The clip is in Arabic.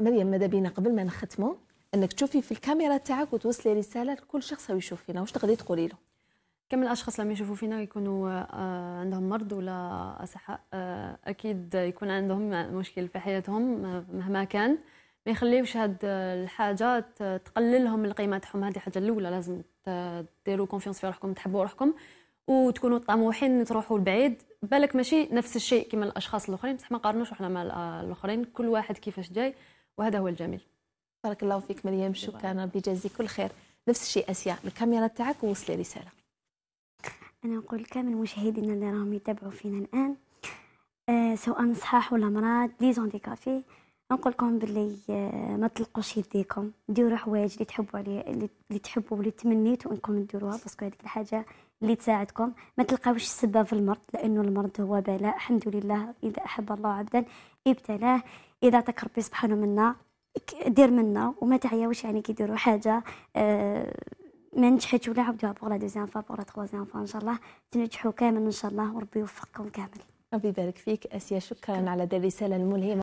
مريم ماذا بينا قبل ما نختمه انك تشوفي في الكاميرا تاعك وتوصلي رساله لكل شخص يشوف فينا واش تقدري تقولي له كم الاشخاص لما يشوفوا فينا يكونوا آه، عندهم مرض ولا اصحاء آه، اكيد يكون عندهم مشكل في حياتهم آه، مهما كان ما يخليوش هاد الحاجه تقللهم القيمه تاعهم هذه حاجه الاولى لازم ديروا كونفيونس في روحكم تحبوا روحكم وتكونوا طموحين تروحوا لبعيد بالك ماشي نفس الشيء كما الاشخاص الاخرين بصح ما نقارنوش احنا مع الاخرين كل واحد كيفاش جاي وهذا هو الجميل بارك الله فيك مريم شكرا ربي يجازيك كل خير نفس الشيء اسيا الكاميرا تاعك ووصلي رساله انا نقول كامل مشاهدينا اللي راهم يتابعوا فينا الان آه سواء صحاح ولا مرات لي زونديكافي نقول لكم باللي آه، ما تلقوش يديكم ديروا حوايج اللي تحبوا عليه اللي تحبوا واللي تمنيتوا انكم ديروها باسكو هذيك الحاجه اللي تساعدكم ما تلقاوش السبب في المرض لانه المرض هو بلاء الحمد لله اذا احب الله عبدا ابتلاه اذا عطاك ربي سبحانه منا دير منا وما تعياوش يعني كيديروا حاجه آه، ما نجحتش ولا عاودوها بوغ لا دوزيام فوا بوغ لا تخوازيام فوا ان شاء الله تنجحوا كامل ان شاء الله وربي يوفقكم كامل ربي يبارك فيك اسيا شكرا على هذه الرساله الملهمه